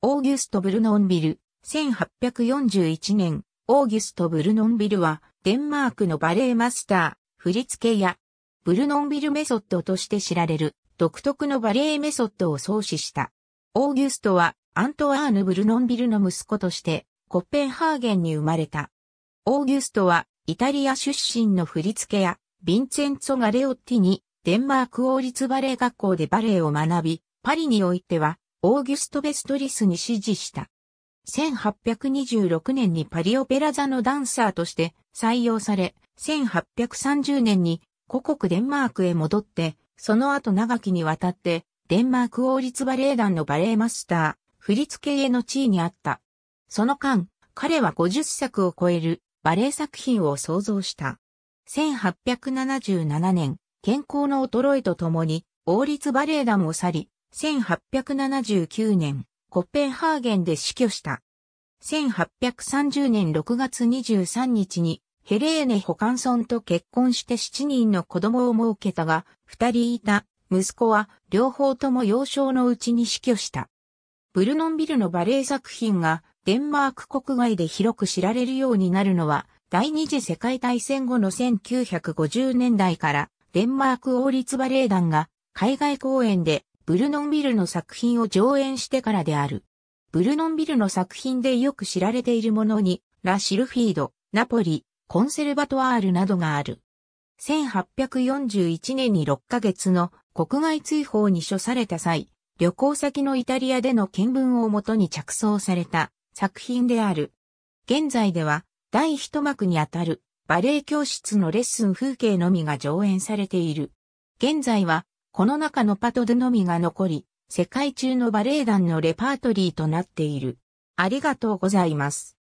オーギュスト・ブルノンビル、1841年、オーギュスト・ブルノンビルは、デンマークのバレエマスター、振付や、ブルノンビルメソッドとして知られる、独特のバレエメソッドを創始した。オーギュストは、アントワーヌ・ブルノンビルの息子として、コッペンハーゲンに生まれた。オーギュストは、イタリア出身の振付や、ヴィンェンツォ・ガレオッティに、デンマーク王立バレエ学校でバレエを学び、パリにおいては、オーギュスト・ベストリスに指示した。1826年にパリオペラ座のダンサーとして採用され、1830年に故国デンマークへ戻って、その後長きにわたって、デンマーク王立バレエ団のバレエマスター、振付への地位にあった。その間、彼は50作を超えるバレエ作品を創造した。1877年、健康の衰えとともに、王立バレエ団を去り、1879年、コッペンハーゲンで死去した。1830年6月23日にヘレーネ・ホカンソンと結婚して7人の子供を設けたが、2人いた息子は両方とも幼少のうちに死去した。ブルノンビルのバレエ作品がデンマーク国外で広く知られるようになるのは、第二次世界大戦後の1950年代からデンマーク王立バレエ団が海外公演でブルノンビルの作品を上演してからである。ブルノンビルの作品でよく知られているものに、ラ・シルフィード、ナポリ、コンセルバトワールなどがある。1841年に6ヶ月の国外追放に処された際、旅行先のイタリアでの見聞をもとに着想された作品である。現在では第一幕にあたるバレエ教室のレッスン風景のみが上演されている。現在はこの中のパトドのみが残り、世界中のバレエ団のレパートリーとなっている。ありがとうございます。